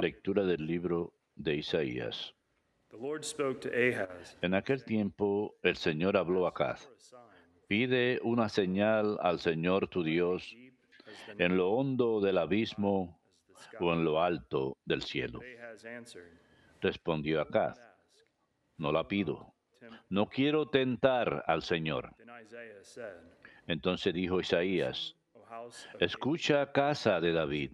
Lectura del libro de Isaías. En aquel tiempo el Señor habló a Acaz. Pide una señal al Señor tu Dios en lo hondo del abismo o en lo alto del cielo. Respondió Acaz. No la pido. No quiero tentar al Señor. Entonces dijo Isaías, Escucha casa de David.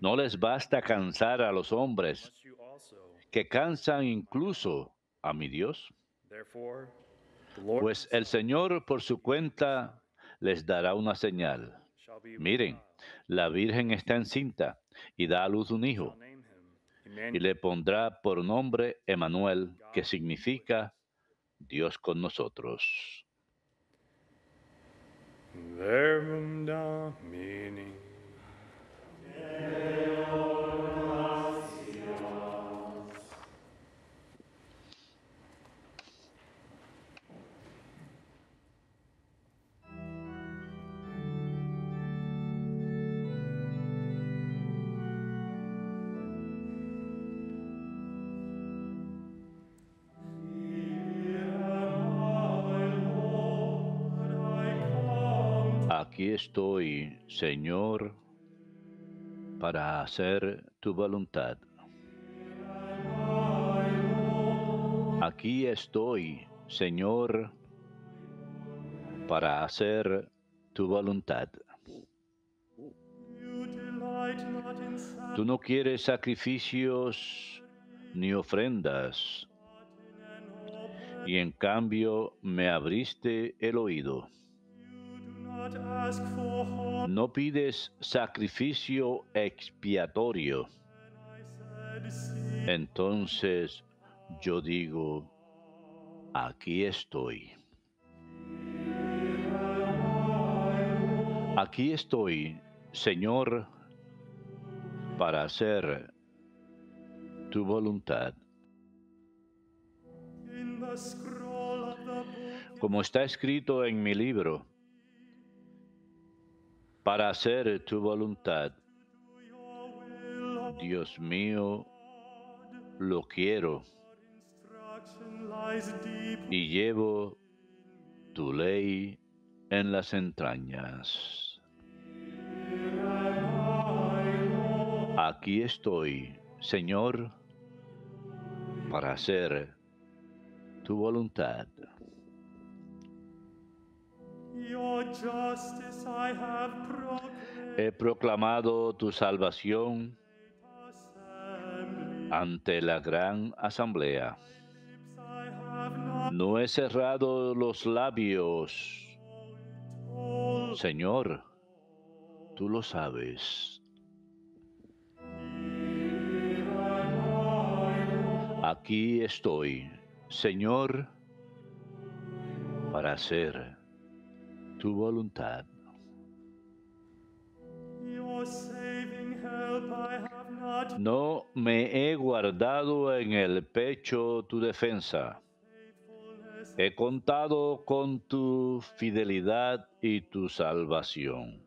No les basta cansar a los hombres que cansan incluso a mi Dios. Pues el Señor por su cuenta les dará una señal. Miren, la Virgen está encinta y da a luz un hijo y le pondrá por nombre Emanuel, que significa Dios con nosotros. verbum Domini. estoy, Señor, para hacer tu voluntad. Aquí estoy, Señor, para hacer tu voluntad. Tú no quieres sacrificios ni ofrendas, y en cambio me abriste el oído. No pides sacrificio expiatorio. Entonces yo digo, aquí estoy. Aquí estoy, Señor, para hacer tu voluntad. Como está escrito en mi libro, para hacer tu voluntad. Dios mío, lo quiero y llevo tu ley en las entrañas. Aquí estoy, Señor, para hacer tu voluntad. He proclamado tu salvación ante la gran asamblea. No he cerrado los labios. Señor, tú lo sabes. Aquí estoy, Señor, para hacer tu voluntad. No me he guardado en el pecho tu defensa. He contado con tu fidelidad y tu salvación.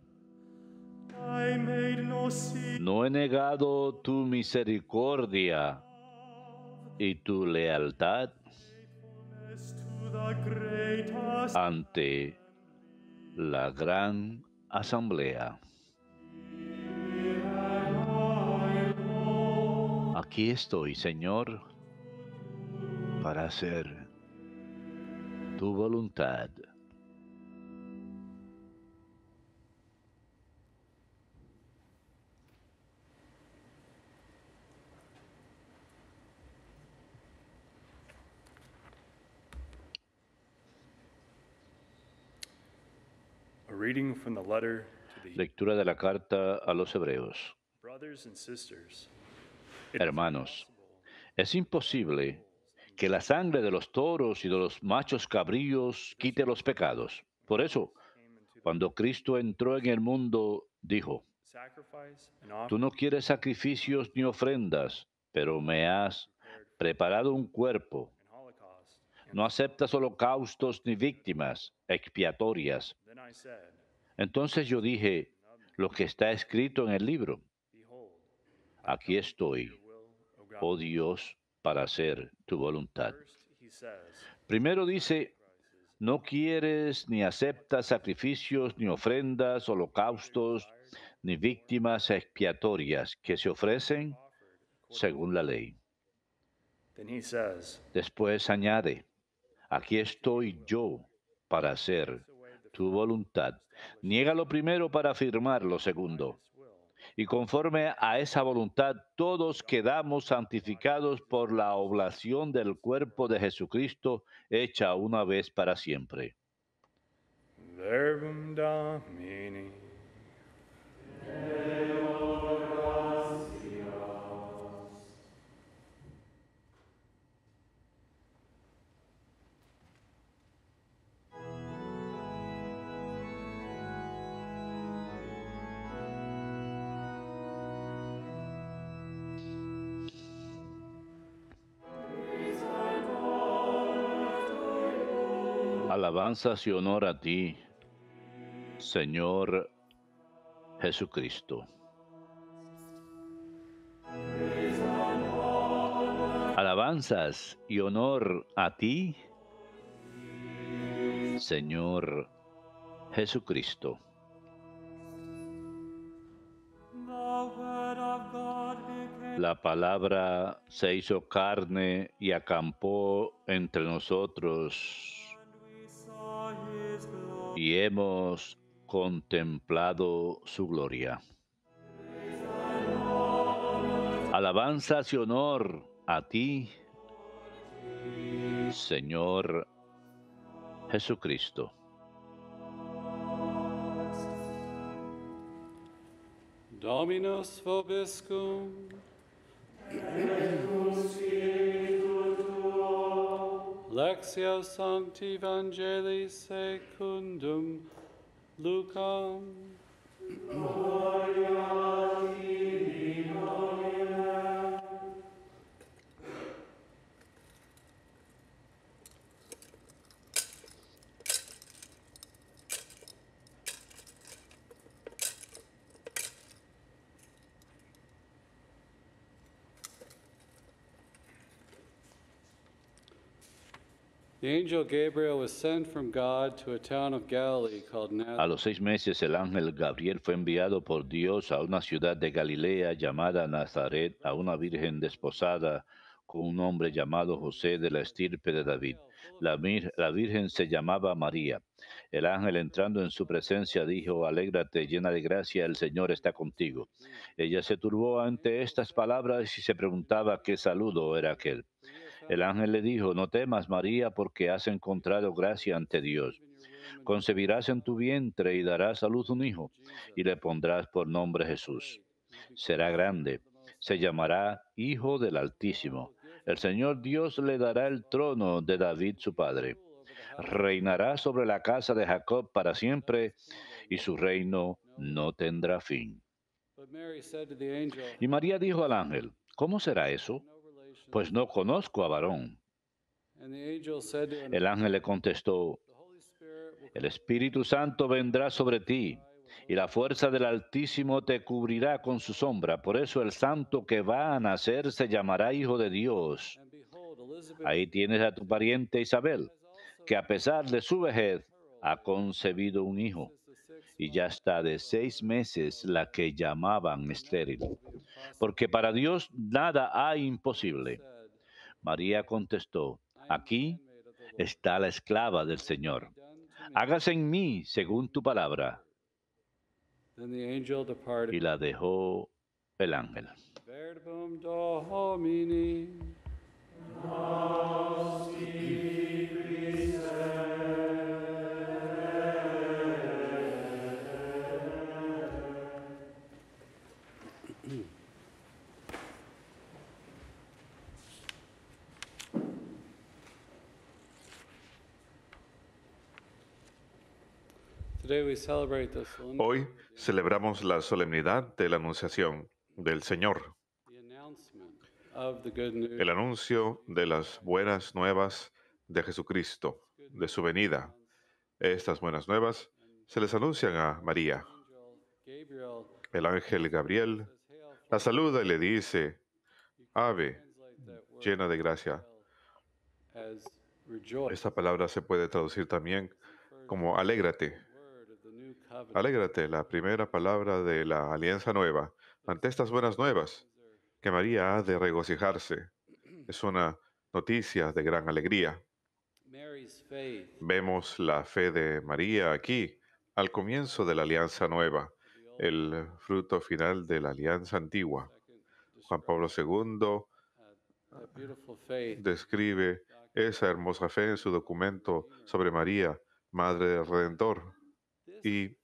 No he negado tu misericordia y tu lealtad ante la Gran Asamblea. Aquí estoy, Señor, para hacer tu voluntad. Lectura de la carta a los hebreos. Hermanos, es imposible que la sangre de los toros y de los machos cabríos quite los pecados. Por eso, cuando Cristo entró en el mundo, dijo, tú no quieres sacrificios ni ofrendas, pero me has preparado un cuerpo no aceptas holocaustos ni víctimas expiatorias. Entonces yo dije, lo que está escrito en el libro, aquí estoy, oh Dios, para hacer tu voluntad. Primero dice, no quieres ni aceptas sacrificios, ni ofrendas, holocaustos, ni víctimas expiatorias que se ofrecen según la ley. Después añade, aquí estoy yo para hacer tu voluntad. Niega lo primero para afirmar lo segundo. Y conforme a esa voluntad, todos quedamos santificados por la oblación del cuerpo de Jesucristo, hecha una vez para siempre. alabanzas y honor a ti, Señor Jesucristo. Alabanzas y honor a ti, Señor Jesucristo. La palabra se hizo carne y acampó entre nosotros y hemos contemplado su gloria. Alabanzas y honor a ti, Señor Jesucristo. Dominus vobiscum. Lectio Sancti Evangelii Secundum Lucam. Gloria a los seis meses el ángel Gabriel fue enviado por Dios a una ciudad de Galilea llamada Nazaret, a una virgen desposada con un hombre llamado José de la estirpe de David. La, la virgen se llamaba María. El ángel entrando en su presencia dijo, alégrate, llena de gracia, el Señor está contigo. Ella se turbó ante estas palabras y se preguntaba qué saludo era aquel. El ángel le dijo, no temas, María, porque has encontrado gracia ante Dios. Concebirás en tu vientre y darás a luz un hijo, y le pondrás por nombre Jesús. Será grande, se llamará Hijo del Altísimo. El Señor Dios le dará el trono de David su padre. Reinará sobre la casa de Jacob para siempre, y su reino no tendrá fin. Y María dijo al ángel, ¿cómo será eso? pues no conozco a varón. El ángel le contestó, el Espíritu Santo vendrá sobre ti y la fuerza del Altísimo te cubrirá con su sombra. Por eso el santo que va a nacer se llamará Hijo de Dios. Ahí tienes a tu pariente Isabel, que a pesar de su vejez ha concebido un hijo y ya está de seis meses la que llamaban estéril, porque para Dios nada hay imposible. María contestó, aquí está la esclava del Señor. Hágase en mí según tu palabra. Y la dejó el ángel. Hoy celebramos la solemnidad de la anunciación del Señor, el anuncio de las buenas nuevas de Jesucristo, de su venida. Estas buenas nuevas se les anuncian a María. El ángel Gabriel la saluda y le dice, Ave, llena de gracia. Esta palabra se puede traducir también como alégrate, Alégrate, la primera palabra de la alianza nueva. Ante estas buenas nuevas, que María ha de regocijarse. Es una noticia de gran alegría. Vemos la fe de María aquí, al comienzo de la alianza nueva, el fruto final de la alianza antigua. Juan Pablo II describe esa hermosa fe en su documento sobre María, Madre del Redentor. Y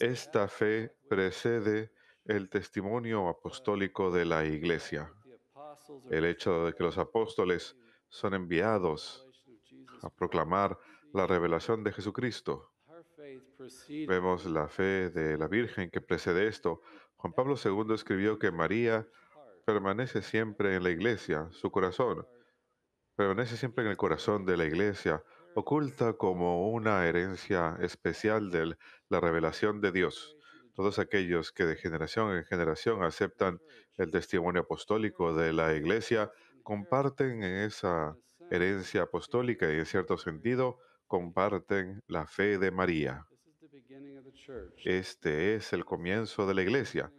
esta fe precede el testimonio apostólico de la Iglesia. El hecho de que los apóstoles son enviados a proclamar la revelación de Jesucristo. Vemos la fe de la Virgen que precede esto. Juan Pablo II escribió que María permanece siempre en la iglesia, su corazón, permanece siempre en el corazón de la iglesia, oculta como una herencia especial de la revelación de Dios. Todos aquellos que de generación en generación aceptan el testimonio apostólico de la Iglesia comparten en esa herencia apostólica y en cierto sentido comparten la fe de María. Este es el comienzo de la Iglesia.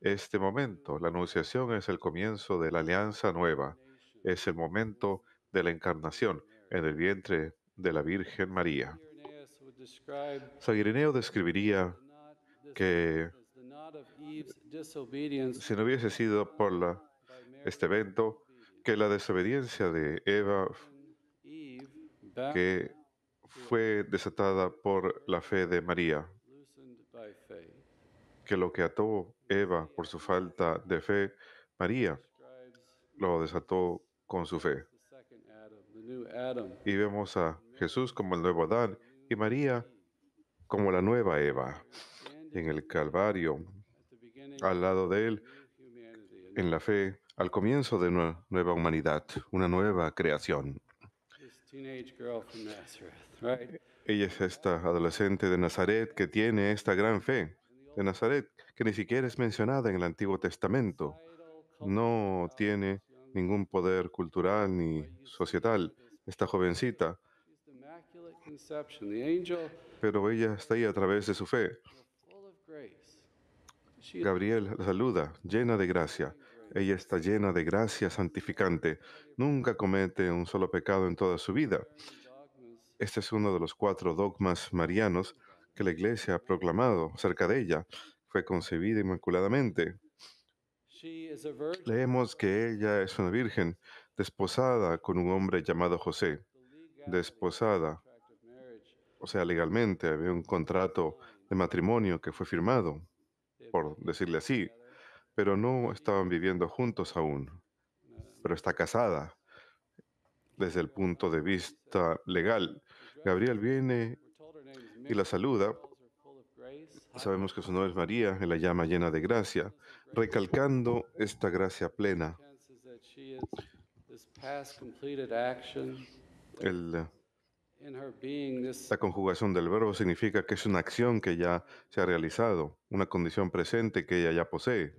Este momento, la Anunciación es el comienzo de la Alianza Nueva. Es el momento de la encarnación en el vientre de la Virgen María. San describiría que si no hubiese sido por este evento, que la desobediencia de Eva, que fue desatada por la fe de María, que lo que ató Eva por su falta de fe, María lo desató con su fe. Y vemos a Jesús como el nuevo Adán y María como la nueva Eva. En el Calvario, al lado de él, en la fe, al comienzo de una nueva humanidad, una nueva creación. Ella es esta adolescente de Nazaret que tiene esta gran fe de Nazaret, que ni siquiera es mencionada en el Antiguo Testamento. No tiene ningún poder cultural ni societal. Esta jovencita pero ella está ahí a través de su fe. Gabriel la saluda, llena de gracia. Ella está llena de gracia santificante. Nunca comete un solo pecado en toda su vida. Este es uno de los cuatro dogmas marianos que la Iglesia ha proclamado acerca de ella. Fue concebida inmaculadamente. Leemos que ella es una virgen, desposada con un hombre llamado José, desposada o sea, legalmente había un contrato de matrimonio que fue firmado, por decirle así, pero no estaban viviendo juntos aún, pero está casada desde el punto de vista legal. Gabriel viene y la saluda. Sabemos que su nombre es María, en la llama llena de gracia, recalcando esta gracia plena. La conjugación del verbo significa que es una acción que ya se ha realizado, una condición presente que ella ya posee,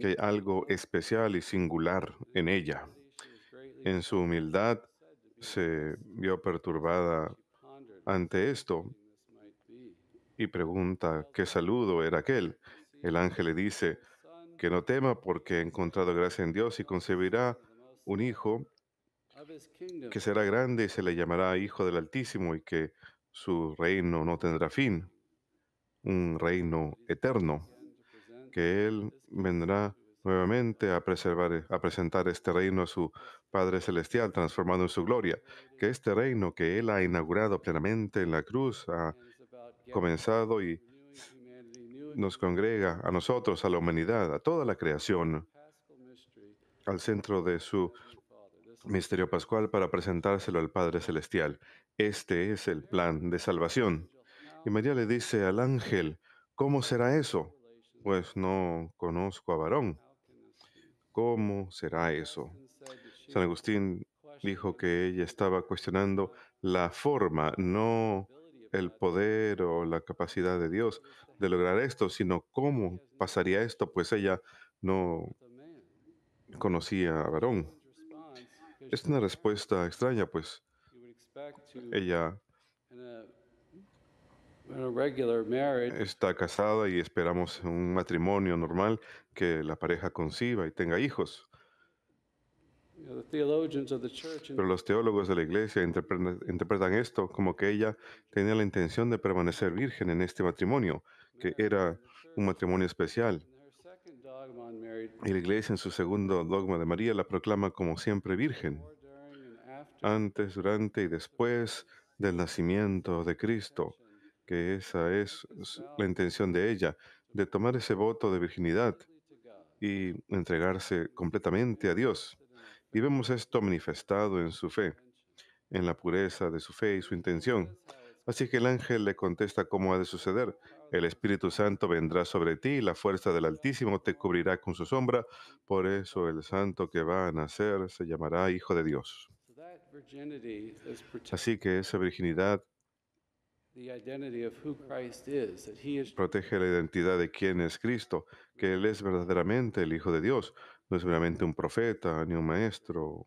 que hay algo especial y singular en ella. En su humildad se vio perturbada ante esto y pregunta qué saludo era aquel. El ángel le dice que no tema porque ha encontrado gracia en Dios y concebirá un hijo que será grande y se le llamará Hijo del Altísimo y que su reino no tendrá fin, un reino eterno, que Él vendrá nuevamente a, preservar, a presentar este reino a su Padre Celestial, transformado en su gloria, que este reino que Él ha inaugurado plenamente en la cruz ha comenzado y nos congrega a nosotros, a la humanidad, a toda la creación, al centro de su misterio pascual para presentárselo al Padre Celestial. Este es el plan de salvación. Y María le dice al ángel, ¿cómo será eso? Pues no conozco a varón. ¿Cómo será eso? San Agustín dijo que ella estaba cuestionando la forma, no el poder o la capacidad de Dios de lograr esto, sino cómo pasaría esto, pues ella no conocía a varón. Es una respuesta extraña, pues ella está casada y esperamos un matrimonio normal que la pareja conciba y tenga hijos. Pero los teólogos de la iglesia interpretan, esto como que ella tenía la intención de permanecer virgen en este matrimonio, que era un matrimonio especial. Y la iglesia en su segundo dogma de María la proclama como siempre virgen, antes, durante y después del nacimiento de Cristo, que esa es la intención de ella, de tomar ese voto de virginidad y entregarse completamente a Dios. Y vemos esto manifestado en su fe, en la pureza de su fe y su intención. Así que el ángel le contesta cómo ha de suceder. El Espíritu Santo vendrá sobre ti la fuerza del Altísimo te cubrirá con su sombra. Por eso el santo que va a nacer se llamará Hijo de Dios. Así que esa virginidad protege la identidad de quién es Cristo, que Él es verdaderamente el Hijo de Dios, no es meramente un profeta, ni un maestro,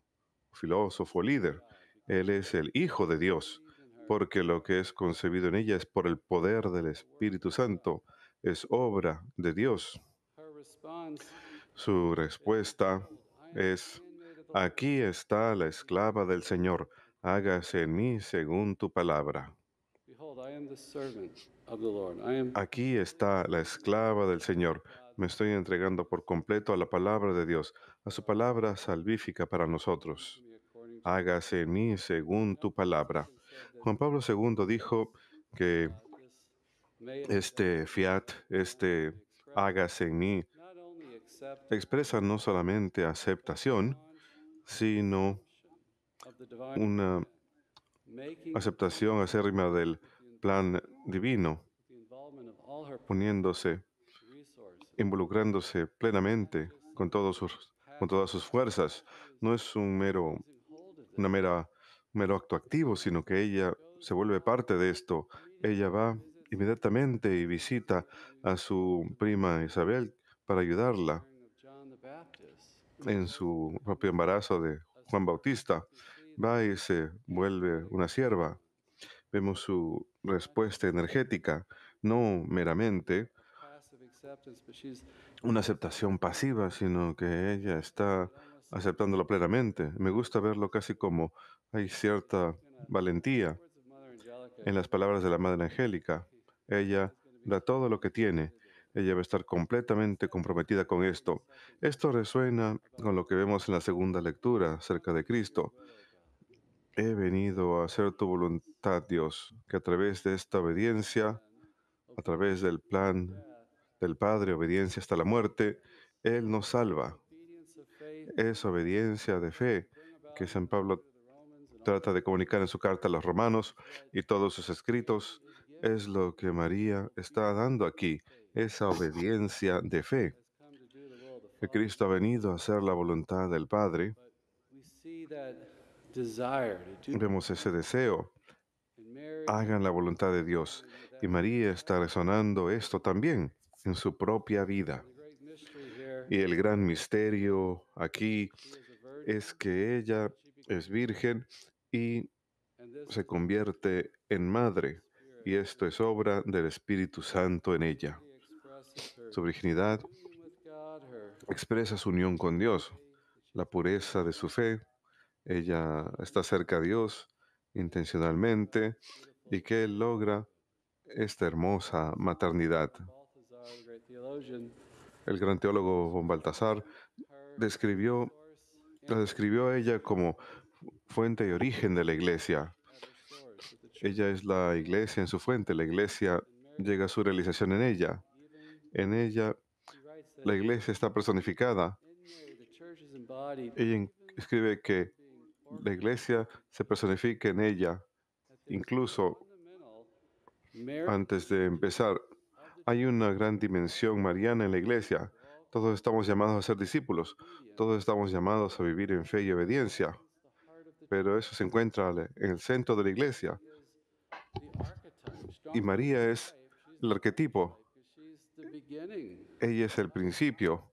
filósofo, líder. Él es el Hijo de Dios porque lo que es concebido en ella es por el poder del Espíritu Santo, es obra de Dios. Su respuesta es, aquí está la esclava del Señor, hágase en mí según tu palabra. Aquí está la esclava del Señor. Me estoy entregando por completo a la palabra de Dios, a su palabra salvífica para nosotros. Hágase en mí según tu palabra. Juan Pablo II dijo que este fiat, este hágase en mí, expresa no solamente aceptación, sino una aceptación acérrima del plan divino, poniéndose, involucrándose plenamente con, todos sus, con todas sus fuerzas. No es un mero, una mera mero acto activo, sino que ella se vuelve parte de esto. Ella va inmediatamente y visita a su prima Isabel para ayudarla en su propio embarazo de Juan Bautista. Va y se vuelve una sierva. Vemos su respuesta energética, no meramente una aceptación pasiva, sino que ella está aceptándolo plenamente. Me gusta verlo casi como hay cierta valentía en las palabras de la Madre Angélica. Ella da todo lo que tiene. Ella va a estar completamente comprometida con esto. Esto resuena con lo que vemos en la segunda lectura acerca de Cristo. He venido a hacer tu voluntad, Dios, que a través de esta obediencia, a través del plan del Padre, obediencia hasta la muerte, Él nos salva. Es obediencia de fe que San Pablo trata de comunicar en su carta a los romanos y todos sus escritos, es lo que María está dando aquí, esa obediencia de fe. Que Cristo ha venido a hacer la voluntad del Padre. Vemos ese deseo. Hagan la voluntad de Dios. Y María está resonando esto también en su propia vida. Y el gran misterio aquí es que ella es virgen y se convierte en madre, y esto es obra del Espíritu Santo en ella. Su virginidad expresa su unión con Dios, la pureza de su fe, ella está cerca a Dios intencionalmente y que Él logra esta hermosa maternidad. El gran teólogo von Baltasar describió, la describió a ella como fuente y origen de la iglesia. Ella es la iglesia en su fuente, la iglesia llega a su realización en ella. En ella la iglesia está personificada. Ella escribe que la iglesia se personifica en ella. Incluso antes de empezar, hay una gran dimensión mariana en la iglesia. Todos estamos llamados a ser discípulos. Todos estamos llamados a vivir en fe y obediencia pero eso se encuentra en el centro de la iglesia. Y María es el arquetipo. Ella es el principio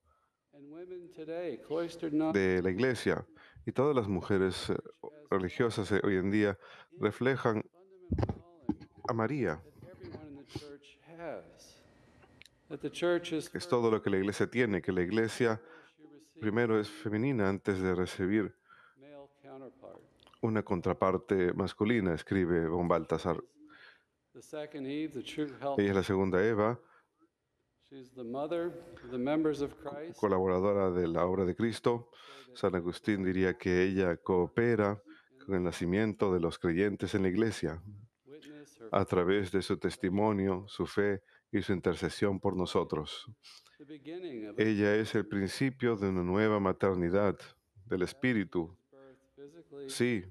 de la iglesia. Y todas las mujeres eh, religiosas eh, hoy en día reflejan a María. Es todo lo que la iglesia tiene, que la iglesia primero es femenina antes de recibir una contraparte masculina, escribe von Baltasar. Ella es la segunda Eva, colaboradora de la obra de Cristo. San Agustín diría que ella coopera con el nacimiento de los creyentes en la iglesia a través de su testimonio, su fe y su intercesión por nosotros. Ella es el principio de una nueva maternidad del Espíritu. Sí,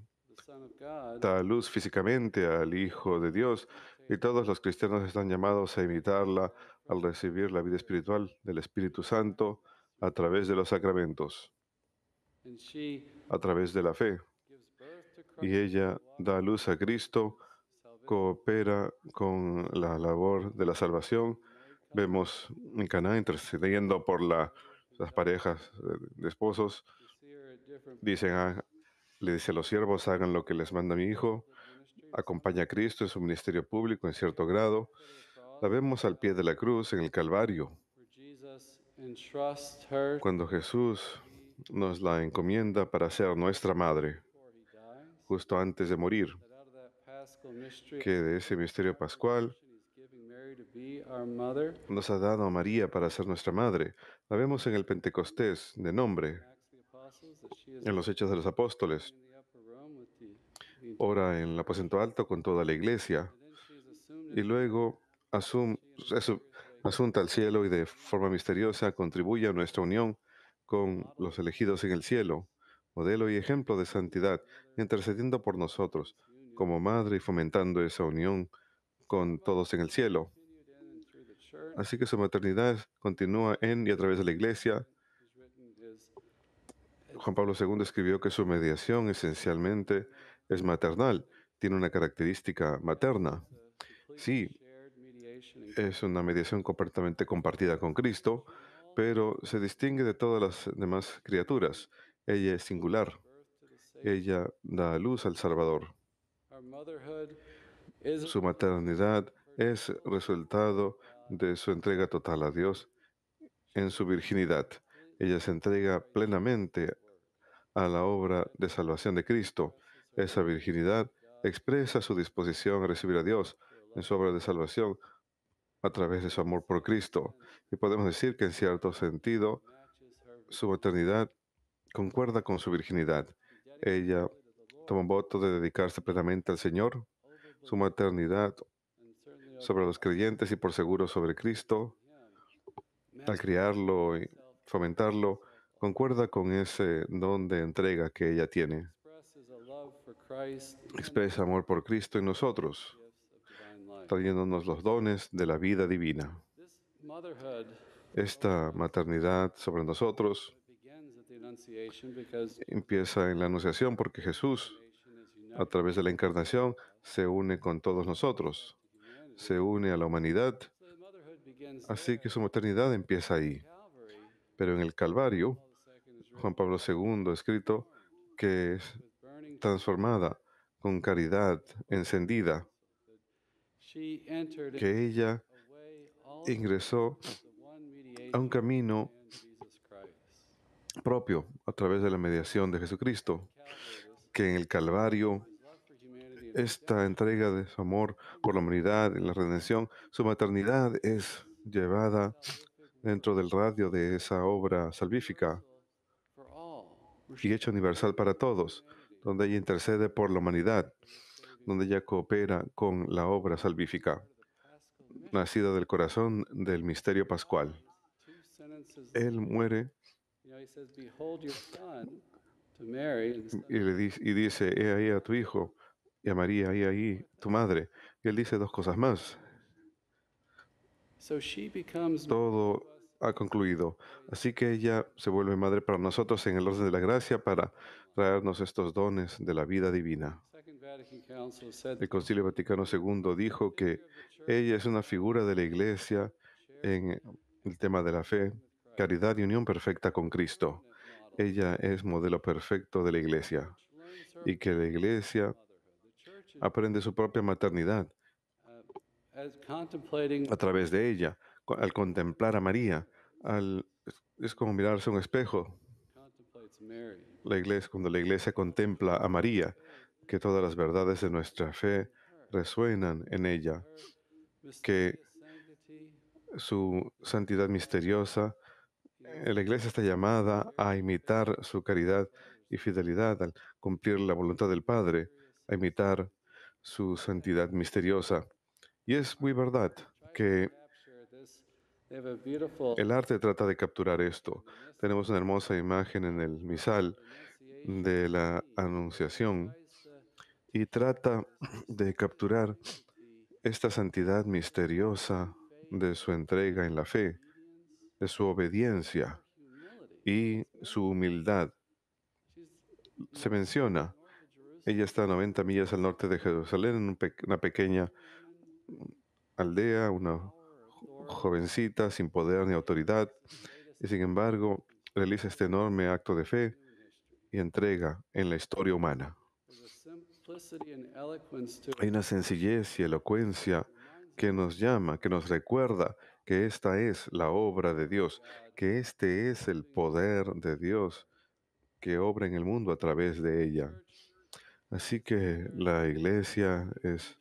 da luz físicamente al Hijo de Dios y todos los cristianos están llamados a imitarla al recibir la vida espiritual del Espíritu Santo a través de los sacramentos, a través de la fe. Y ella da luz a Cristo, coopera con la labor de la salvación. Vemos en Cana intercediendo por las parejas de esposos. Dicen, ah, le dice a los siervos, hagan lo que les manda mi hijo, acompaña a Cristo en su ministerio público en cierto grado. La vemos al pie de la cruz en el Calvario, cuando Jesús nos la encomienda para ser nuestra madre, justo antes de morir, que de ese misterio pascual nos ha dado a María para ser nuestra madre. La vemos en el Pentecostés de nombre, en los Hechos de los Apóstoles. Ora en el aposento alto con toda la iglesia y luego asunta al cielo y de forma misteriosa contribuye a nuestra unión con los elegidos en el cielo, modelo y ejemplo de santidad, intercediendo por nosotros como madre y fomentando esa unión con todos en el cielo. Así que su maternidad continúa en y a través de la iglesia Juan Pablo II escribió que su mediación esencialmente es maternal, tiene una característica materna. Sí, es una mediación completamente compartida con Cristo, pero se distingue de todas las demás criaturas. Ella es singular. Ella da luz al Salvador. Su maternidad es resultado de su entrega total a Dios en su virginidad. Ella se entrega plenamente a la obra de salvación de Cristo. Esa virginidad expresa su disposición a recibir a Dios en su obra de salvación a través de su amor por Cristo. Y podemos decir que en cierto sentido su maternidad concuerda con su virginidad. Ella toma un voto de dedicarse plenamente al Señor, su maternidad sobre los creyentes y por seguro sobre Cristo, al criarlo y fomentarlo, concuerda con ese don de entrega que ella tiene. Expresa amor por Cristo en nosotros, trayéndonos los dones de la vida divina. Esta maternidad sobre nosotros empieza en la anunciación porque Jesús, a través de la encarnación, se une con todos nosotros, se une a la humanidad. Así que su maternidad empieza ahí. Pero en el Calvario, Juan Pablo II, escrito, que es transformada con caridad encendida, que ella ingresó a un camino propio a través de la mediación de Jesucristo, que en el Calvario esta entrega de su amor por la humanidad y la redención, su maternidad es llevada dentro del radio de esa obra salvífica y hecho universal para todos, donde ella intercede por la humanidad, donde ella coopera con la obra salvífica, nacida del corazón del misterio pascual. Él muere y, le dice, y dice, he ahí a tu hijo, y a María, he ahí tu madre. Y él dice dos cosas más. Todo ha concluido. Así que ella se vuelve madre para nosotros en el orden de la gracia para traernos estos dones de la vida divina. El Concilio Vaticano II dijo que ella es una figura de la Iglesia en el tema de la fe, caridad y unión perfecta con Cristo. Ella es modelo perfecto de la Iglesia y que la Iglesia aprende su propia maternidad a través de ella, al contemplar a María, al, es como mirarse un espejo. La iglesia, cuando la iglesia contempla a María, que todas las verdades de nuestra fe resuenan en ella, que su santidad misteriosa, eh, la iglesia está llamada a imitar su caridad y fidelidad al cumplir la voluntad del Padre, a imitar su santidad misteriosa. Y es muy verdad que el arte trata de capturar esto. Tenemos una hermosa imagen en el misal de la Anunciación y trata de capturar esta santidad misteriosa de su entrega en la fe, de su obediencia y su humildad. Se menciona, ella está a 90 millas al norte de Jerusalén, en una pequeña aldea, una jovencita, sin poder ni autoridad, y sin embargo realiza este enorme acto de fe y entrega en la historia humana. Hay una sencillez y elocuencia que nos llama, que nos recuerda que esta es la obra de Dios, que este es el poder de Dios que obra en el mundo a través de ella. Así que la iglesia es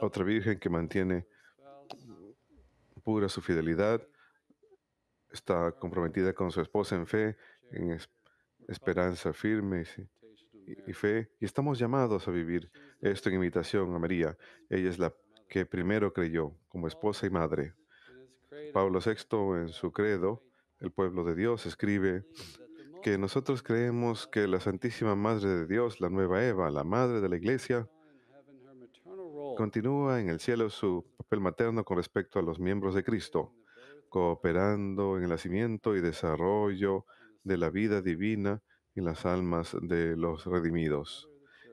otra virgen que mantiene pura, su fidelidad, está comprometida con su esposa en fe, en esperanza firme y, fe, y estamos llamados a vivir esto en imitación a María. Ella es la que primero creyó como esposa y madre. Pablo VI en su credo, el pueblo de Dios, escribe que nosotros creemos que la Santísima Madre de Dios, la nueva Eva, la Madre de la Iglesia, Continúa en el cielo su papel materno con respecto a los miembros de Cristo, cooperando en el nacimiento y desarrollo de la vida divina y las almas de los redimidos.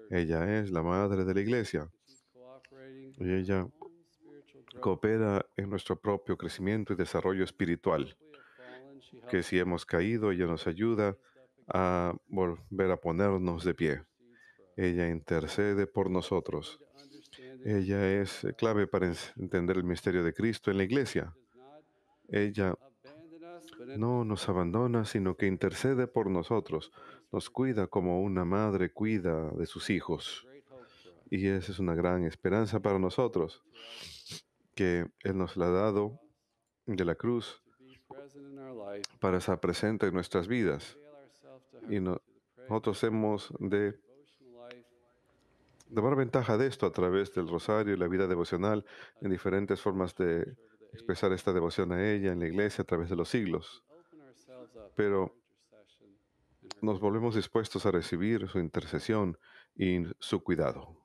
Ella es la madre de la iglesia y ella coopera en nuestro propio crecimiento y desarrollo espiritual, que si hemos caído, ella nos ayuda a volver a ponernos de pie. Ella intercede por nosotros. Ella es eh, clave para entender el misterio de Cristo en la iglesia. Ella no nos abandona, sino que intercede por nosotros, nos cuida como una madre cuida de sus hijos. Y esa es una gran esperanza para nosotros, que Él nos la ha dado de la cruz para estar presente en nuestras vidas. Y nosotros hemos de tomar ventaja de esto a través del rosario y la vida devocional en diferentes formas de expresar esta devoción a ella en la iglesia a través de los siglos. Pero nos volvemos dispuestos a recibir su intercesión y su cuidado.